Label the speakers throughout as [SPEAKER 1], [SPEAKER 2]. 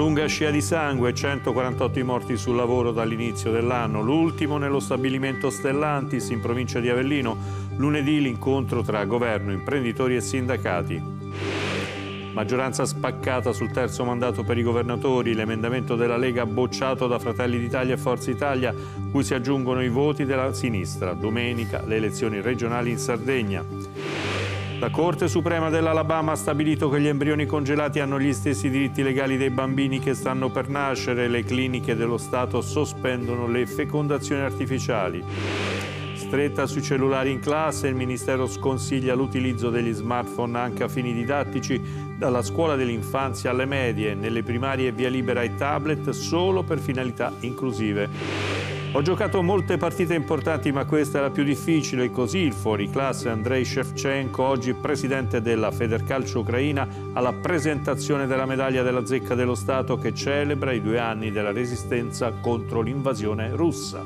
[SPEAKER 1] lunga scia di sangue, 148 morti sul lavoro dall'inizio dell'anno, l'ultimo nello stabilimento Stellantis in provincia di Avellino, lunedì l'incontro tra governo, imprenditori e sindacati. Maggioranza spaccata sul terzo mandato per i governatori, l'emendamento della Lega bocciato da Fratelli d'Italia e Forza Italia, cui si aggiungono i voti della sinistra. Domenica le elezioni regionali in Sardegna. La Corte Suprema dell'Alabama ha stabilito che gli embrioni congelati hanno gli stessi diritti legali dei bambini che stanno per nascere. Le cliniche dello Stato sospendono le fecondazioni artificiali. Stretta sui cellulari in classe, il Ministero sconsiglia l'utilizzo degli smartphone anche a fini didattici dalla scuola dell'infanzia alle medie, nelle primarie via libera e tablet solo per finalità inclusive. Ho giocato molte partite importanti, ma questa è la più difficile. Così il fuoriclasse Andrei Shevchenko, oggi presidente della Federcalcio Ucraina, alla presentazione della medaglia della Zecca dello Stato che celebra i due anni della resistenza contro l'invasione russa.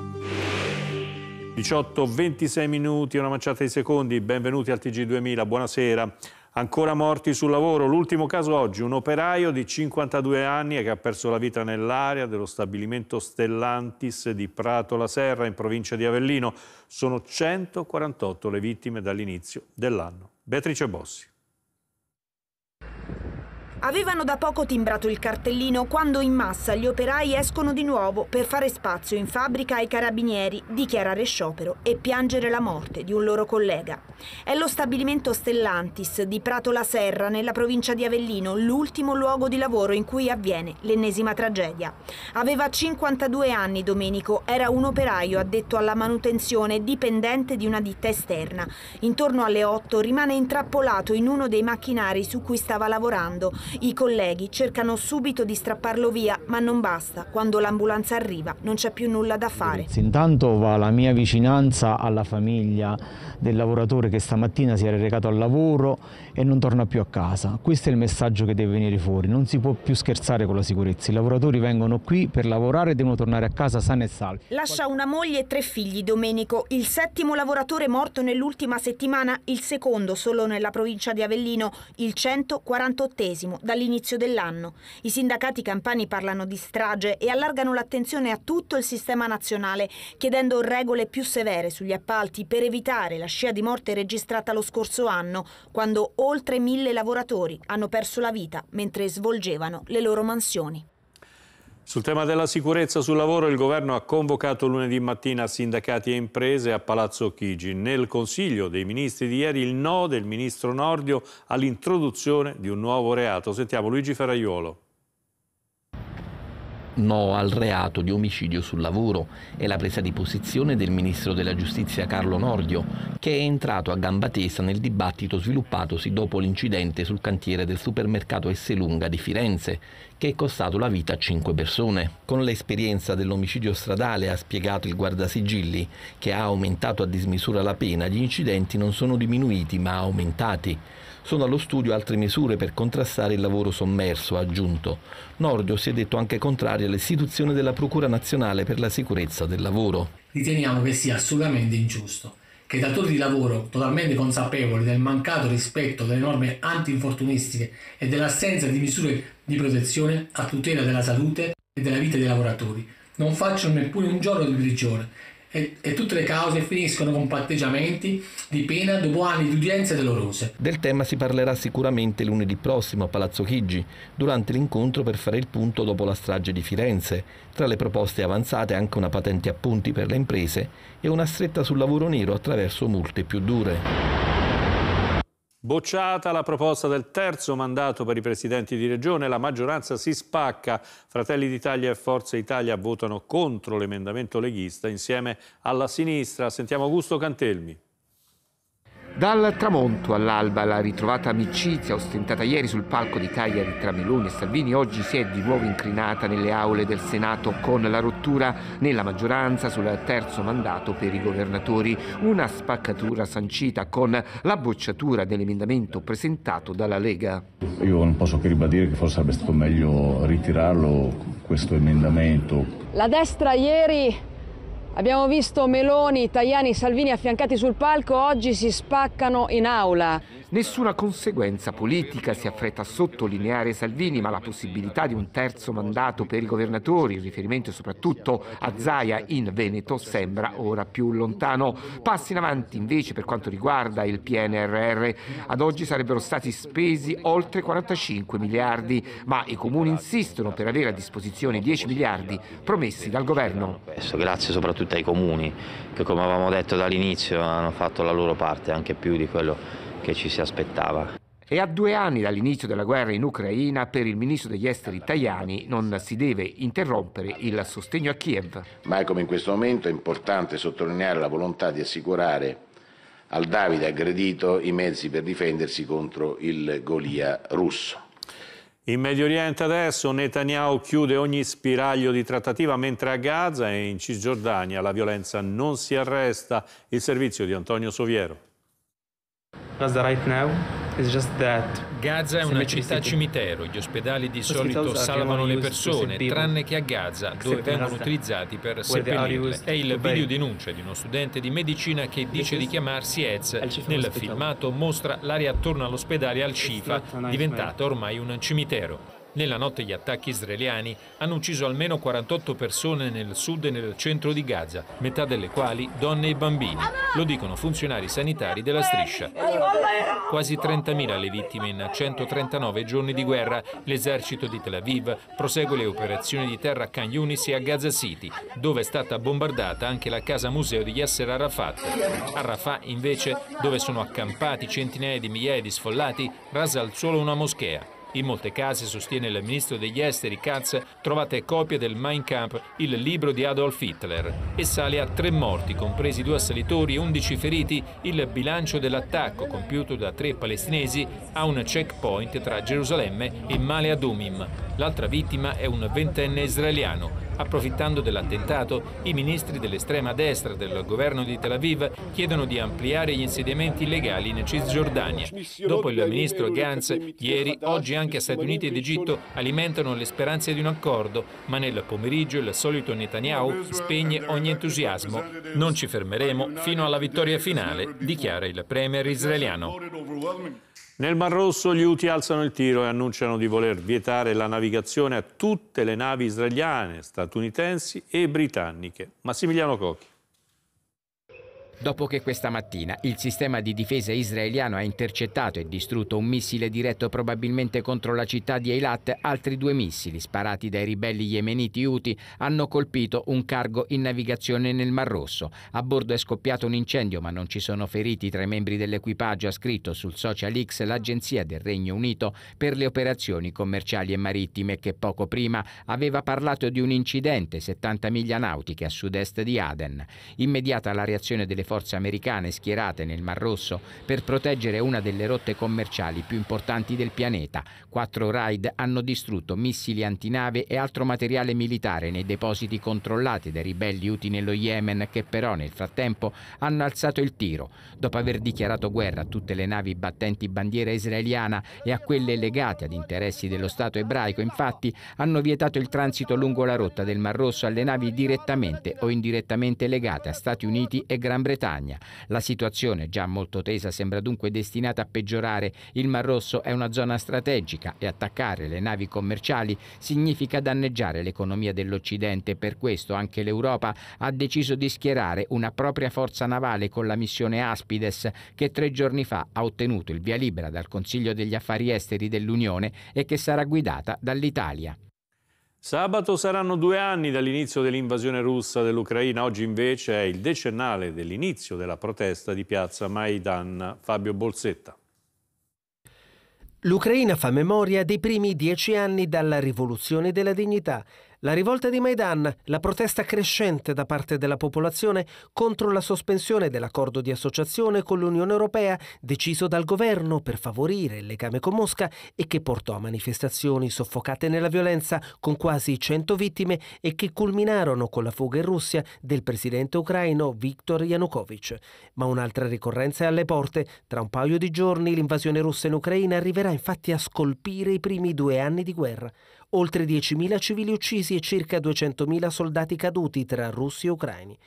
[SPEAKER 1] 18-26 minuti, una manciata di secondi. Benvenuti al TG2000, buonasera. Ancora morti sul lavoro, l'ultimo caso oggi, un operaio di 52 anni che ha perso la vita nell'area dello stabilimento Stellantis di Prato la Serra in provincia di Avellino. Sono 148 le vittime dall'inizio dell'anno. Beatrice Bossi.
[SPEAKER 2] Avevano da poco timbrato il cartellino quando in massa gli operai escono di nuovo per fare spazio in fabbrica ai carabinieri, dichiarare sciopero e piangere la morte di un loro collega. È lo stabilimento Stellantis di Prato La Serra, nella provincia di Avellino, l'ultimo luogo di lavoro in cui avviene l'ennesima tragedia. Aveva 52 anni Domenico, era un operaio addetto alla manutenzione dipendente di una ditta esterna. Intorno alle 8 rimane intrappolato in uno dei macchinari su cui stava lavorando i colleghi cercano subito di strapparlo via, ma non basta. Quando l'ambulanza arriva non c'è più nulla da fare.
[SPEAKER 3] Intanto va la mia vicinanza alla famiglia del lavoratore che stamattina si era recato al lavoro e non torna più a casa. Questo è il messaggio che deve venire fuori, non si può più scherzare con la sicurezza. I lavoratori vengono qui per lavorare e devono tornare a casa sani e salvi.
[SPEAKER 2] Lascia una moglie e tre figli Domenico, il settimo lavoratore morto nell'ultima settimana, il secondo solo nella provincia di Avellino, il 148esimo dall'inizio dell'anno. I sindacati campani parlano di strage e allargano l'attenzione a tutto il sistema nazionale, chiedendo regole più severe sugli appalti per evitare la scia di morte registrata lo scorso anno, quando Oltre mille lavoratori hanno perso la vita mentre svolgevano le loro mansioni.
[SPEAKER 1] Sul tema della sicurezza sul lavoro il governo ha convocato lunedì mattina sindacati e imprese a Palazzo Chigi. Nel Consiglio dei Ministri di ieri il no del ministro Nordio all'introduzione di un nuovo reato. Sentiamo Luigi Ferraiuolo
[SPEAKER 4] no al reato di omicidio sul lavoro e la presa di posizione del ministro della giustizia Carlo Nordio, che è entrato a gamba tesa nel dibattito sviluppatosi dopo l'incidente sul cantiere del supermercato Esselunga di Firenze, che è costato la vita a cinque persone. Con l'esperienza dell'omicidio stradale, ha spiegato il guardasigilli, che ha aumentato a dismisura la pena, gli incidenti non sono diminuiti ma aumentati. Sono allo studio altre misure per contrastare il lavoro sommerso, ha aggiunto. Nordio si è detto anche contrario all'istituzione della Procura Nazionale per la Sicurezza del Lavoro.
[SPEAKER 5] Riteniamo che sia assolutamente ingiusto che i datori di lavoro, totalmente consapevoli del mancato rispetto delle norme antinfortunistiche e dell'assenza di misure di protezione a tutela della salute e della vita dei lavoratori, non facciano neppure un giorno di prigione e, e, tutte le cause finiscono con patteggiamenti di pena dopo anni di udienze dolorose.
[SPEAKER 4] Del tema si parlerà sicuramente lunedì prossimo a Palazzo Chigi, durante l'incontro per fare il punto dopo la strage di Firenze. Tra le proposte avanzate anche una patente a punti per le imprese e una stretta sul lavoro nero attraverso multe più dure.
[SPEAKER 1] Bocciata la proposta del terzo mandato per i presidenti di regione, la maggioranza si spacca. Fratelli d'Italia e Forza Italia votano contro l'emendamento leghista insieme alla sinistra. Sentiamo Augusto Cantelmi.
[SPEAKER 6] Dal tramonto all'alba la ritrovata amicizia ostentata ieri sul palco di Cagliari tra Meloni e Salvini oggi si è di nuovo incrinata nelle aule del Senato con la rottura nella maggioranza sul terzo mandato per i governatori, una spaccatura sancita con la bocciatura dell'emendamento presentato dalla Lega.
[SPEAKER 1] Io non posso che ribadire che forse sarebbe stato meglio ritirarlo questo
[SPEAKER 6] emendamento.
[SPEAKER 2] La destra ieri Abbiamo visto Meloni, Tajani, Salvini affiancati sul palco, oggi si spaccano in aula.
[SPEAKER 6] Nessuna conseguenza politica si affretta a sottolineare Salvini, ma la possibilità di un terzo mandato per i governatori, in riferimento soprattutto a Zaia in Veneto, sembra ora più lontano. Passi in avanti invece per quanto riguarda il PNRR. Ad oggi sarebbero stati spesi oltre 45 miliardi, ma i comuni insistono per avere a disposizione 10 miliardi promessi dal governo.
[SPEAKER 7] Grazie soprattutto ai comuni che come avevamo detto dall'inizio hanno fatto la loro parte anche più di quello che che ci si aspettava.
[SPEAKER 6] E a due anni dall'inizio della guerra in Ucraina, per il ministro degli esteri italiani non si deve interrompere il sostegno a Kiev.
[SPEAKER 8] Ma è come in questo momento è importante sottolineare la volontà di assicurare al Davide aggredito i mezzi per difendersi contro il Golia russo.
[SPEAKER 1] In Medio Oriente adesso Netanyahu chiude ogni spiraglio di trattativa mentre a Gaza e in Cisgiordania la violenza non si arresta. Il servizio di Antonio Soviero.
[SPEAKER 7] Gaza è una città cimitero, gli ospedali di solito salvano le persone, tranne che a Gaza, dove vengono utilizzati per seppellirle. È il video denuncia di uno studente di medicina che dice di chiamarsi Ez. Nel filmato mostra l'area attorno all'ospedale Al-Shifa, diventata ormai un cimitero. Nella notte gli attacchi israeliani hanno ucciso almeno 48 persone nel sud e nel centro di Gaza, metà delle quali donne e bambini. Lo dicono funzionari sanitari della striscia. Quasi 30.000 le vittime in 139 giorni di guerra. L'esercito di Tel Aviv prosegue le operazioni di terra a Khan Yunis e a Gaza City, dove è stata bombardata anche la casa museo di Yasser Arafat. A Rafah, invece, dove sono accampati centinaia di migliaia di sfollati, rasa al suolo una moschea. In molte case, sostiene il ministro degli esteri Katz, trovate copie del Mein Kampf, il libro di Adolf Hitler, e sale a tre morti, compresi due assalitori e undici feriti, il bilancio dell'attacco compiuto da tre palestinesi a un checkpoint tra Gerusalemme e Male Adumim. L'altra vittima è un ventenne israeliano, Approfittando dell'attentato, i ministri dell'estrema destra del governo di Tel Aviv chiedono di ampliare gli insediamenti illegali in Cisgiordania. Dopo il ministro Gantz, ieri, oggi anche Stati Uniti ed Egitto alimentano le speranze di un accordo, ma nel pomeriggio il solito Netanyahu spegne ogni entusiasmo. Non ci fermeremo fino alla vittoria finale, dichiara il premier israeliano.
[SPEAKER 1] Nel Mar Rosso gli UTI alzano il tiro e annunciano di voler vietare la navigazione a tutte le navi israeliane, statunitensi e britanniche. Massimiliano Cocchi
[SPEAKER 9] dopo che questa mattina il sistema di difesa israeliano ha intercettato e distrutto un missile diretto probabilmente contro la città di Eilat, altri due missili sparati dai ribelli yemeniti Houthi hanno colpito un cargo in navigazione nel Mar Rosso. A bordo è scoppiato un incendio ma non ci sono feriti tra i membri dell'equipaggio, ha scritto sul social X l'agenzia del Regno Unito per le operazioni commerciali e marittime che poco prima aveva parlato di un incidente 70 miglia nautiche a sud-est di Aden. Immediata la reazione delle forze forze americane schierate nel Mar Rosso per proteggere una delle rotte commerciali più importanti del pianeta. Quattro raid hanno distrutto missili antinave e altro materiale militare nei depositi controllati dai ribelli Houthi nello Yemen che però nel frattempo hanno alzato il tiro. Dopo aver dichiarato guerra a tutte le navi battenti bandiera israeliana e a quelle legate ad interessi dello Stato ebraico, infatti, hanno vietato il transito lungo la rotta del Mar Rosso alle navi direttamente o indirettamente legate a Stati Uniti e Gran Bretagna Bretagna. La situazione, già molto tesa, sembra dunque destinata a peggiorare. Il Mar Rosso è una zona strategica e attaccare le navi commerciali significa danneggiare l'economia dell'Occidente. Per questo anche l'Europa ha deciso di schierare una propria forza navale con la missione Aspides, che tre giorni fa ha ottenuto il via libera dal Consiglio degli Affari Esteri dell'Unione e che sarà guidata dall'Italia.
[SPEAKER 1] Sabato saranno due anni dall'inizio dell'invasione russa dell'Ucraina, oggi invece è il decennale dell'inizio della protesta di piazza Maidan. Fabio Bolsetta.
[SPEAKER 10] L'Ucraina fa memoria dei primi dieci anni dalla rivoluzione della dignità, la rivolta di Maidan, la protesta crescente da parte della popolazione contro la sospensione dell'accordo di associazione con l'Unione Europea deciso dal governo per favorire il legame con Mosca e che portò a manifestazioni soffocate nella violenza con quasi 100 vittime e che culminarono con la fuga in Russia del presidente ucraino Viktor Yanukovych. Ma un'altra ricorrenza è alle porte. Tra un paio di giorni l'invasione russa in Ucraina arriverà infatti a scolpire i primi due anni di guerra oltre 10.000 civili uccisi e circa 200.000 soldati caduti tra russi e ucraini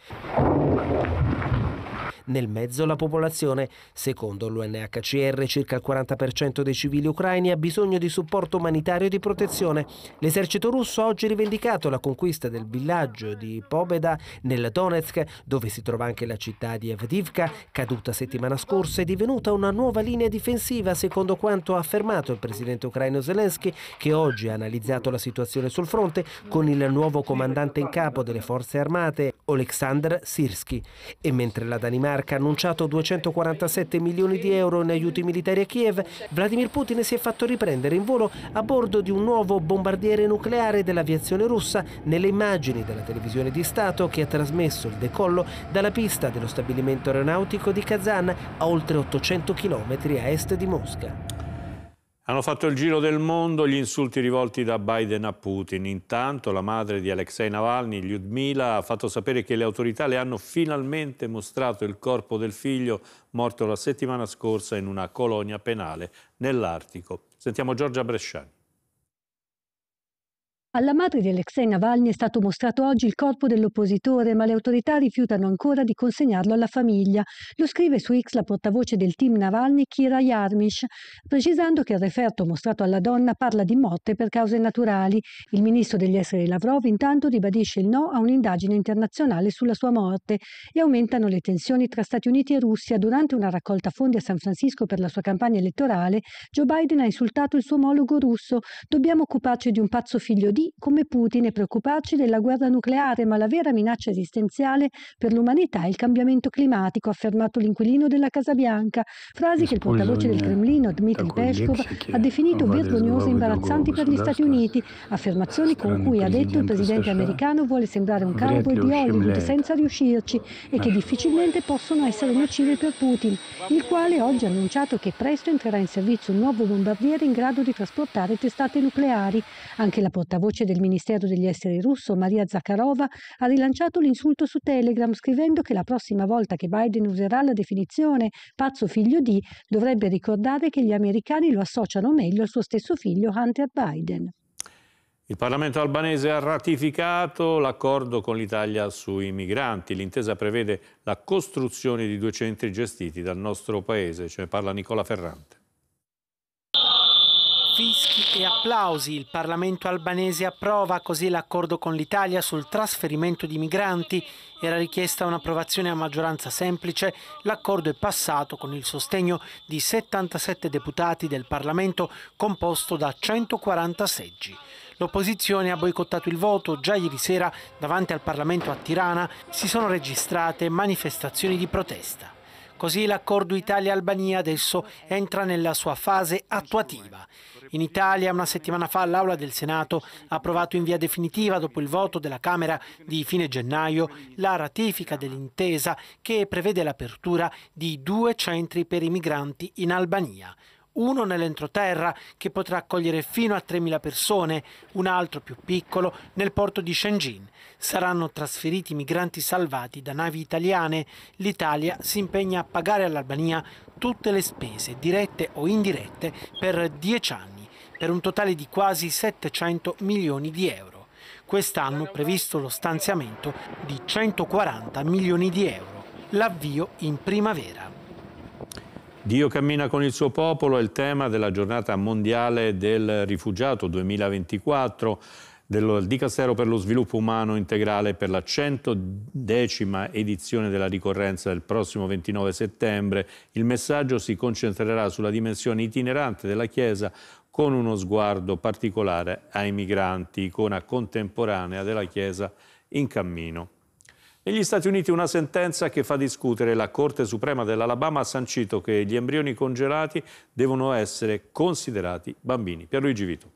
[SPEAKER 10] nel mezzo la popolazione. Secondo l'UNHCR circa il 40% dei civili ucraini ha bisogno di supporto umanitario e di protezione. L'esercito russo ha oggi rivendicato la conquista del villaggio di Pobeda nel Donetsk, dove si trova anche la città di Avdivka, caduta settimana scorsa, e divenuta una nuova linea difensiva, secondo quanto ha affermato il presidente ucraino Zelensky, che oggi ha analizzato la situazione sul fronte con il nuovo comandante in capo delle forze armate, Oleksandr Sirsky. E mentre la Danimarca Danimarca ha annunciato 247 milioni di euro in aiuti militari a Kiev, Vladimir Putin si è fatto riprendere in volo a bordo di un nuovo bombardiere nucleare dell'aviazione russa nelle immagini della televisione di Stato che ha trasmesso il decollo dalla pista dello stabilimento aeronautico di Kazan a oltre 800 km a est di Mosca.
[SPEAKER 1] Hanno fatto il giro del mondo gli insulti rivolti da Biden a Putin. Intanto la madre di Alexei Navalny, Lyudmila, ha fatto sapere che le autorità le hanno finalmente mostrato il corpo del figlio morto la settimana scorsa in una colonia penale nell'Artico. Sentiamo Giorgia Bresciani.
[SPEAKER 11] Alla madre di Alexei Navalny è stato mostrato oggi il corpo dell'oppositore, ma le autorità rifiutano ancora di consegnarlo alla famiglia. Lo scrive su X la portavoce del team Navalny, Kira Yarmish, precisando che il referto mostrato alla donna parla di morte per cause naturali. Il ministro degli esseri Lavrov intanto ribadisce il no a un'indagine internazionale sulla sua morte e aumentano le tensioni tra Stati Uniti e Russia. Durante una raccolta fondi a San Francisco per la sua campagna elettorale, Joe Biden ha insultato il suo omologo russo. Dobbiamo occuparci di un pazzo figlio di come Putin e preoccuparci della guerra nucleare, ma la vera minaccia esistenziale per l'umanità è il cambiamento climatico, ha affermato l'inquilino della Casa Bianca, frasi che il portavoce del Cremlino Dmitry Peskov ha definito vergognose e imbarazzanti per gli Stati Uniti, affermazioni con cui ha detto il presidente americano vuole sembrare un cowboy di Hollywood senza riuscirci e che eh. difficilmente possono essere nocive per Putin, il quale oggi ha annunciato che presto entrerà in servizio un nuovo bombardiere in grado di trasportare testate nucleari. Anche la portavoce portavoce del Ministero degli Esteri russo, Maria Zakharova, ha rilanciato l'insulto su Telegram scrivendo che la prossima volta che Biden userà la definizione pazzo figlio di, dovrebbe ricordare che gli americani lo associano meglio al suo stesso figlio Hunter Biden.
[SPEAKER 1] Il Parlamento albanese ha ratificato l'accordo con l'Italia sui migranti. L'intesa prevede la costruzione di due centri gestiti dal nostro paese, ce ne parla Nicola Ferrante
[SPEAKER 12] fischi e applausi. Il Parlamento albanese approva così l'accordo con l'Italia sul trasferimento di migranti. Era richiesta un'approvazione a maggioranza semplice. L'accordo è passato con il sostegno di 77 deputati del Parlamento, composto da 140 seggi. L'opposizione ha boicottato il voto. Già ieri sera, davanti al Parlamento a Tirana, si sono registrate manifestazioni di protesta. Così l'accordo Italia-Albania adesso entra nella sua fase attuativa. In Italia una settimana fa l'Aula del Senato ha approvato in via definitiva, dopo il voto della Camera di fine gennaio, la ratifica dell'intesa che prevede l'apertura di due centri per i migranti in Albania uno nell'entroterra che potrà accogliere fino a 3.000 persone, un altro più piccolo nel porto di Shenzhen. Saranno trasferiti migranti salvati da navi italiane. L'Italia si impegna a pagare all'Albania tutte le spese, dirette o indirette, per 10 anni per un totale di quasi 700 milioni di euro. Quest'anno previsto lo stanziamento di 140 milioni di euro, l'avvio in primavera.
[SPEAKER 1] Dio cammina con il suo popolo è il tema della giornata mondiale del rifugiato 2024 del Dicastero per lo Sviluppo Umano Integrale per la 110 edizione della ricorrenza del prossimo 29 settembre. Il messaggio si concentrerà sulla dimensione itinerante della Chiesa con uno sguardo particolare ai migranti, icona contemporanea della Chiesa in cammino. Negli Stati Uniti una sentenza che fa discutere la Corte Suprema dell'Alabama ha sancito che gli embrioni congelati devono essere considerati bambini. Pierluigi Vito.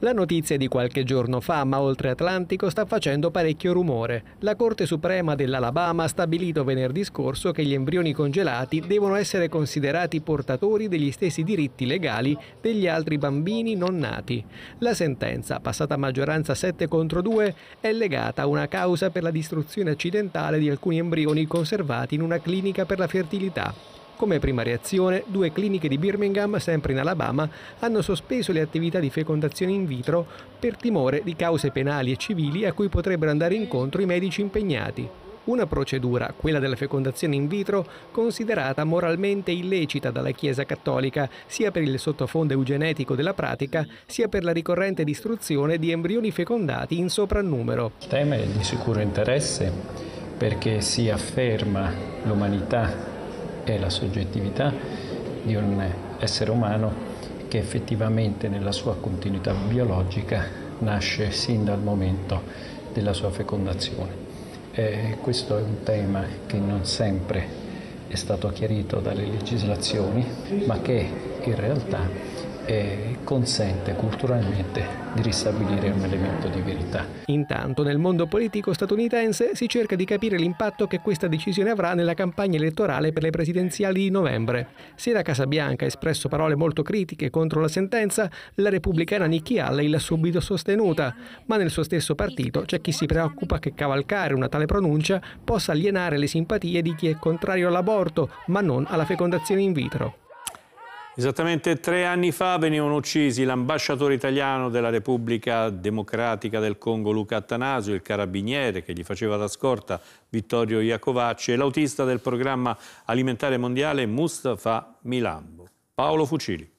[SPEAKER 3] La notizia è di qualche giorno fa, ma oltre Atlantico sta facendo parecchio rumore. La Corte Suprema dell'Alabama ha stabilito venerdì scorso che gli embrioni congelati devono essere considerati portatori degli stessi diritti legali degli altri bambini non nati. La sentenza, passata a maggioranza 7 contro 2, è legata a una causa per la distruzione accidentale di alcuni embrioni conservati in una clinica per la fertilità. Come prima reazione, due cliniche di Birmingham, sempre in Alabama, hanno sospeso le attività di fecondazione in vitro per timore di cause penali e civili a cui potrebbero andare incontro i medici impegnati. Una procedura, quella della fecondazione in vitro, considerata moralmente illecita dalla Chiesa Cattolica, sia per il sottofondo eugenetico della pratica, sia per la ricorrente distruzione di embrioni fecondati
[SPEAKER 7] in soprannumero. Il tema è di sicuro interesse perché si afferma l'umanità è la soggettività di un essere umano che effettivamente nella sua continuità biologica nasce sin dal momento della sua fecondazione. Eh, questo è un tema che non sempre è stato chiarito dalle legislazioni, ma che in realtà e consente culturalmente di ristabilire un elemento di verità.
[SPEAKER 3] Intanto nel mondo politico statunitense si cerca di capire l'impatto che questa decisione avrà nella campagna elettorale per le presidenziali di novembre. Se la Casa Bianca ha espresso parole molto critiche contro la sentenza, la repubblicana Nikki Haley l'ha subito sostenuta, ma nel suo stesso partito c'è chi si preoccupa che cavalcare una tale pronuncia possa alienare le simpatie di chi è contrario all'aborto, ma non alla fecondazione in vitro.
[SPEAKER 1] Esattamente tre anni fa venivano uccisi l'ambasciatore italiano della Repubblica Democratica del Congo Luca Attanasio, il carabiniere che gli faceva da scorta Vittorio Iacovacci e l'autista del programma alimentare mondiale Mustafa Milambo. Paolo Fucili.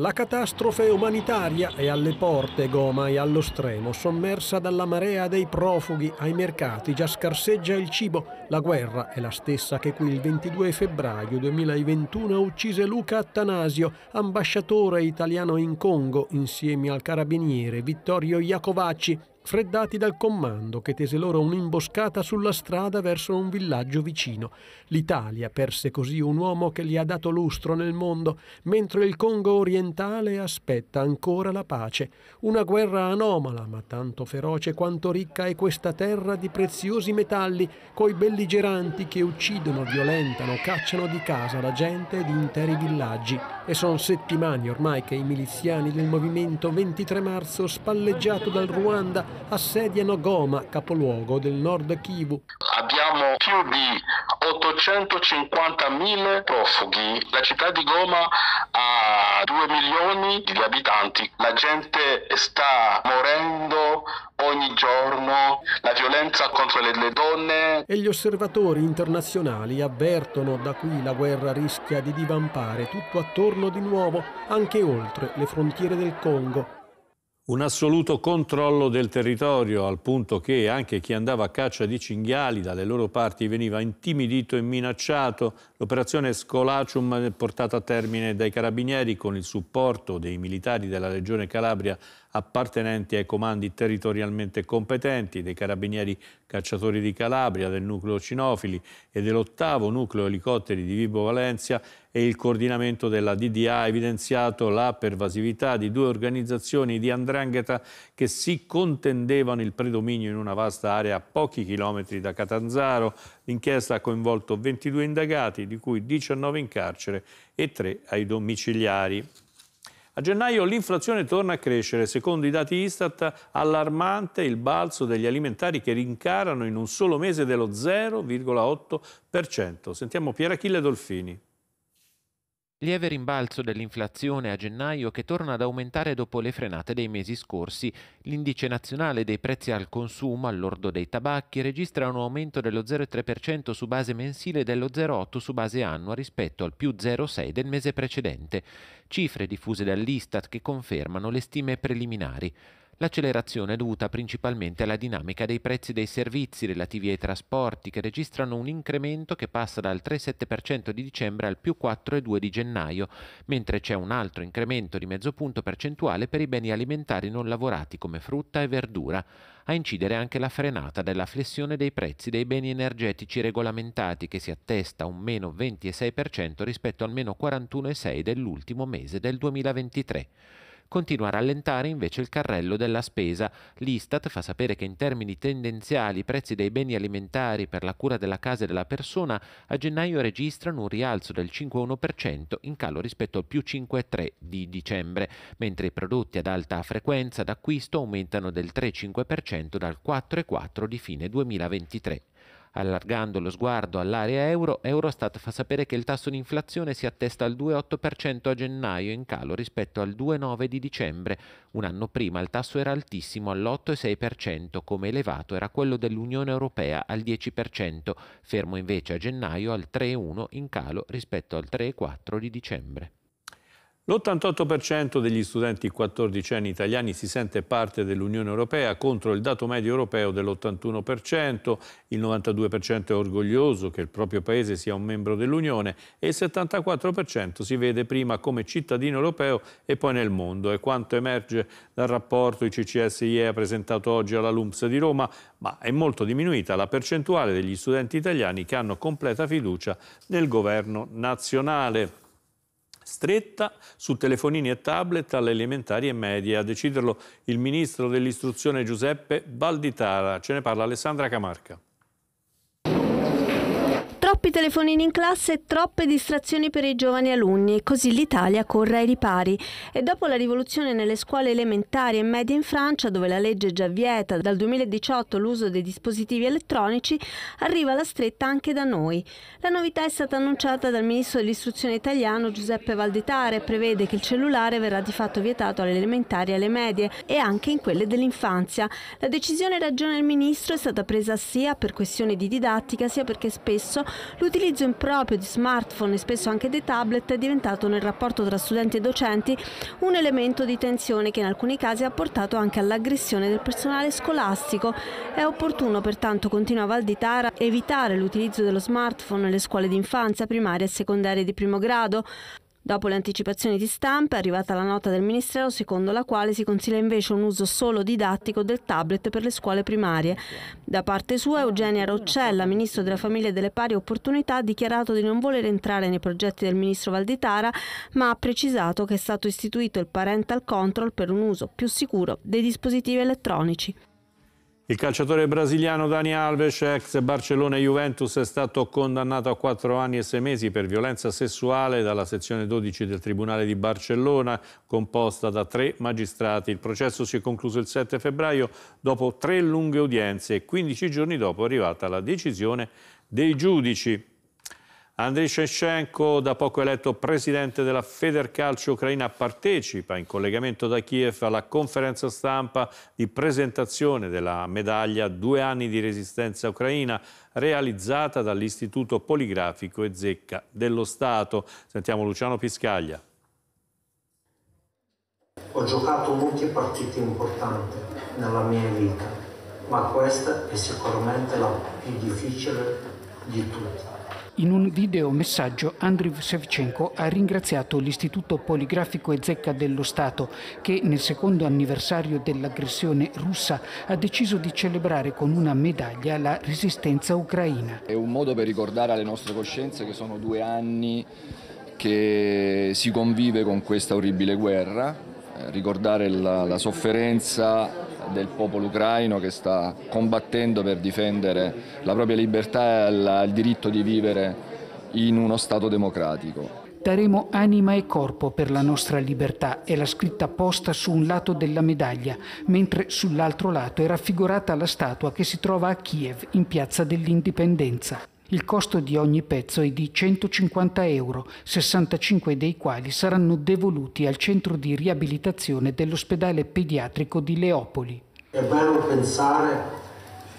[SPEAKER 5] La catastrofe umanitaria è alle porte Goma e allo stremo, sommersa dalla marea dei profughi ai mercati, già scarseggia il cibo. La guerra è la stessa che qui il 22 febbraio 2021 uccise Luca Attanasio, ambasciatore italiano in Congo, insieme al carabiniere Vittorio Iacovacci, freddati dal comando che tese loro un'imboscata sulla strada verso un villaggio vicino. L'Italia perse così un uomo che gli ha dato lustro nel mondo, mentre il Congo orientale aspetta ancora la pace. Una guerra anomala, ma tanto feroce quanto ricca è questa terra di preziosi metalli, coi belligeranti che uccidono, violentano, cacciano di casa la gente ed interi villaggi. E sono settimane ormai che i miliziani del movimento 23 marzo spalleggiato dal Ruanda assediano Goma, capoluogo del nord Kivu. Abbiamo
[SPEAKER 8] più di 850.000 profughi. La città di Goma ha 2 milioni di abitanti. La gente sta
[SPEAKER 5] morendo ogni giorno, la violenza contro le, le donne. E gli osservatori internazionali avvertono da qui la guerra rischia di divampare tutto attorno di nuovo, anche oltre le frontiere del Congo
[SPEAKER 1] un assoluto controllo del territorio, al punto che anche chi andava a caccia di cinghiali dalle loro parti veniva intimidito e minacciato. L'operazione Scolacium portata a termine dai carabinieri con il supporto dei militari della Regione Calabria appartenenti ai comandi territorialmente competenti dei Carabinieri Cacciatori di Calabria, del Nucleo Cinofili e dell'ottavo Nucleo Elicotteri di Vibo Valencia e il coordinamento della DDA ha evidenziato la pervasività di due organizzazioni di andrangheta che si contendevano il predominio in una vasta area a pochi chilometri da Catanzaro. L'inchiesta ha coinvolto 22 indagati, di cui 19 in carcere e 3 ai domiciliari. A gennaio l'inflazione torna a crescere. Secondo i dati Istat, allarmante il balzo degli alimentari che rincarano in un solo mese dello
[SPEAKER 8] 0,8%. Sentiamo Pierachille Dolfini. Lieve rimbalzo dell'inflazione a gennaio che torna ad aumentare dopo le frenate dei mesi scorsi. L'indice nazionale dei prezzi al consumo all'ordo dei tabacchi registra un aumento dello 0,3% su base mensile e dello 0,8% su base annua rispetto al più 0,6% del mese precedente, cifre diffuse dall'Istat che confermano le stime preliminari. L'accelerazione è dovuta principalmente alla dinamica dei prezzi dei servizi relativi ai trasporti che registrano un incremento che passa dal 3,7% di dicembre al più 4,2% di gennaio, mentre c'è un altro incremento di mezzo punto percentuale per i beni alimentari non lavorati come frutta e verdura. A incidere anche la frenata della flessione dei prezzi dei beni energetici regolamentati che si attesta a un meno 26% rispetto al meno 41,6% dell'ultimo mese del 2023 continua a rallentare invece il carrello della spesa. L'Istat fa sapere che in termini tendenziali i prezzi dei beni alimentari per la cura della casa e della persona a gennaio registrano un rialzo del 5,1% in calo rispetto al più 5,3% di dicembre, mentre i prodotti ad alta frequenza d'acquisto aumentano del 3,5% dal 4,4% di fine 2023. Allargando lo sguardo all'area euro, Eurostat fa sapere che il tasso di inflazione si attesta al 2,8% a gennaio, in calo rispetto al 2,9% di dicembre. Un anno prima il tasso era altissimo all'8,6%, come elevato era quello dell'Unione Europea al 10%, fermo invece a gennaio al 3,1% in calo rispetto al 3,4% di dicembre.
[SPEAKER 1] L'88% degli studenti 14 anni italiani si sente parte dell'Unione Europea contro il dato medio europeo dell'81%, il 92% è orgoglioso che il proprio paese sia un membro dell'Unione e il 74% si vede prima come cittadino europeo e poi nel mondo. È quanto emerge dal rapporto ICCS-IEA presentato oggi alla LUMS di Roma, ma è molto diminuita la percentuale degli studenti italiani che hanno completa fiducia nel governo nazionale stretta su telefonini e tablet alle elementari e medie. A deciderlo il ministro dell'istruzione Giuseppe Balditara. Ce ne parla Alessandra Camarca.
[SPEAKER 13] Troppi telefonini in classe e troppe distrazioni per i giovani alunni, così l'Italia corre ai ripari. E dopo la rivoluzione nelle scuole elementari e medie in Francia, dove la legge già vieta dal 2018 l'uso dei dispositivi elettronici, arriva la stretta anche da noi. La novità è stata annunciata dal ministro dell'istruzione italiano Giuseppe Valditare e prevede che il cellulare verrà di fatto vietato alle elementari e alle medie e anche in quelle dell'infanzia. La decisione ragione il ministro è stata presa sia per questioni di didattica sia perché spesso l'utilizzo improprio di smartphone e spesso anche dei tablet è diventato nel rapporto tra studenti e docenti un elemento di tensione che in alcuni casi ha portato anche all'aggressione del personale scolastico. È opportuno pertanto, continua Valditara, evitare l'utilizzo dello smartphone nelle scuole di infanzia, primaria e secondaria di primo grado, Dopo le anticipazioni di stampa è arrivata la nota del Ministero secondo la quale si consiglia invece un uso solo didattico del tablet per le scuole primarie. Da parte sua Eugenia Roccella, Ministro della Famiglia e delle Pari Opportunità, ha dichiarato di non voler entrare nei progetti del Ministro Valditara, ma ha precisato che è stato istituito il parental control per un uso più sicuro dei dispositivi elettronici.
[SPEAKER 1] Il calciatore brasiliano Dani Alves, ex Barcellona e Juventus, è stato condannato a 4 anni e 6 mesi per violenza sessuale dalla sezione 12 del Tribunale di Barcellona, composta da tre magistrati. Il processo si è concluso il 7 febbraio dopo tre lunghe udienze e 15 giorni dopo è arrivata la decisione dei giudici. Andriy Shevchenko, da poco eletto presidente della Federcalcio Ucraina, partecipa in collegamento da Kiev alla conferenza stampa di presentazione della medaglia Due anni di resistenza ucraina realizzata dall'Istituto Poligrafico e Zecca dello Stato. Sentiamo Luciano Piscaglia.
[SPEAKER 10] Ho giocato molte partite importanti nella mia vita, ma questa è sicuramente la più difficile di tutte
[SPEAKER 14] in un videomessaggio Andriy Shevchenko ha ringraziato l'Istituto Poligrafico e Zecca dello Stato che nel secondo anniversario dell'aggressione russa ha deciso di celebrare con una medaglia la resistenza ucraina. È un
[SPEAKER 4] modo per ricordare alle nostre coscienze che sono due anni che si convive con questa orribile guerra, eh, ricordare la, la sofferenza del popolo ucraino che sta combattendo per difendere la propria libertà e il diritto di vivere in uno Stato democratico.
[SPEAKER 14] Daremo anima e corpo per la nostra libertà è la scritta posta su un lato della medaglia, mentre sull'altro lato è raffigurata la statua che si trova a Kiev in piazza dell'Indipendenza. Il costo di ogni pezzo è di 150 euro, 65 dei quali saranno devoluti al centro di riabilitazione dell'ospedale pediatrico di Leopoli.
[SPEAKER 10] È bello pensare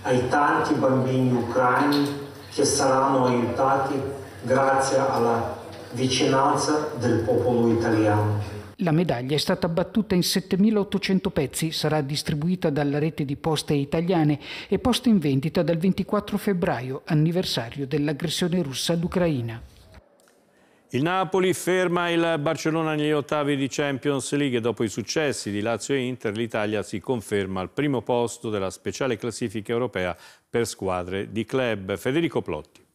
[SPEAKER 10] ai tanti bambini ucraini che saranno aiutati grazie alla vicinanza del popolo
[SPEAKER 14] italiano. La medaglia è stata battuta in 7.800 pezzi, sarà distribuita dalla rete di poste italiane e posta in vendita dal 24 febbraio, anniversario dell'aggressione russa all'Ucraina.
[SPEAKER 1] Il Napoli ferma il Barcellona negli ottavi di Champions League. Dopo i successi di Lazio e Inter, l'Italia si conferma al primo posto della speciale classifica europea per squadre di club. Federico Plotti.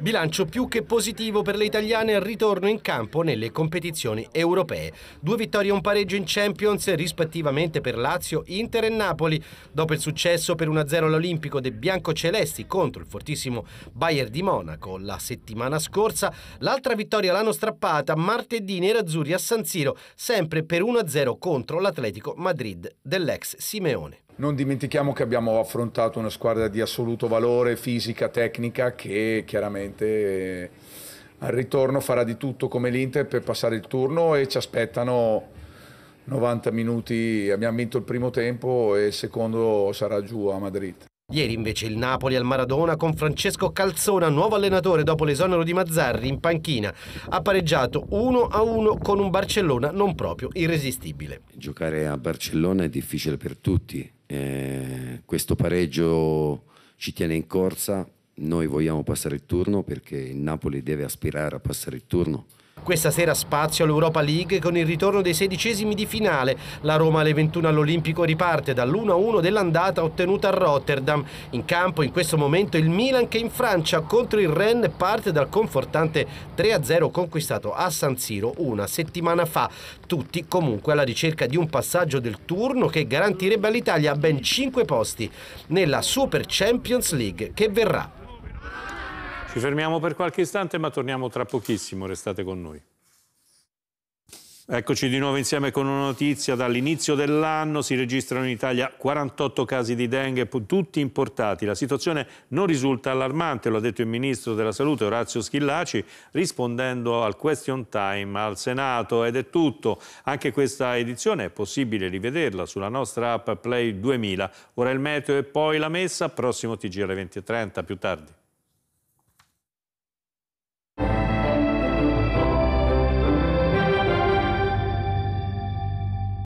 [SPEAKER 15] Bilancio più che positivo per le italiane al ritorno in campo nelle competizioni europee. Due vittorie e un pareggio in Champions rispettivamente per Lazio, Inter e Napoli. Dopo il successo per 1-0 all'Olimpico dei biancocelesti contro il fortissimo Bayer di Monaco la settimana scorsa, l'altra vittoria l'hanno strappata martedì nerazzurri a San Siro, sempre per 1-0 contro l'Atletico
[SPEAKER 5] Madrid dell'ex Simeone. Non dimentichiamo che abbiamo affrontato una squadra di assoluto valore fisica, tecnica, che chiaramente eh, al ritorno farà di tutto come l'Inter per passare il turno e ci aspettano 90 minuti. Abbiamo vinto il primo tempo e il secondo sarà giù a Madrid.
[SPEAKER 15] Ieri invece il Napoli al Maradona con Francesco Calzona, nuovo allenatore dopo l'esonero di Mazzarri in panchina, ha pareggiato 1-1 con un Barcellona non proprio irresistibile. Giocare a Barcellona è difficile per tutti, eh, questo pareggio ci tiene in corsa, noi vogliamo passare il turno perché il Napoli deve aspirare a passare il turno questa sera spazio all'Europa League con il ritorno dei sedicesimi di finale. La Roma alle 21 all'Olimpico riparte dall'1-1 dell'andata ottenuta a Rotterdam. In campo in questo momento il Milan che in Francia contro il Rennes parte dal confortante 3-0 conquistato a San Siro una settimana fa. Tutti comunque alla ricerca di un passaggio del turno che garantirebbe all'Italia ben 5 posti nella Super Champions League che verrà ci fermiamo per qualche istante ma torniamo tra pochissimo, restate con
[SPEAKER 1] noi. Eccoci di nuovo insieme con una notizia. Dall'inizio dell'anno si registrano in Italia 48 casi di dengue, tutti importati. La situazione non risulta allarmante, lo ha detto il Ministro della Salute Orazio Schillaci, rispondendo al question time al Senato. Ed è tutto. Anche questa edizione è possibile rivederla sulla nostra app Play 2000. Ora il meteo e poi la messa, prossimo TG alle 20.30, più tardi.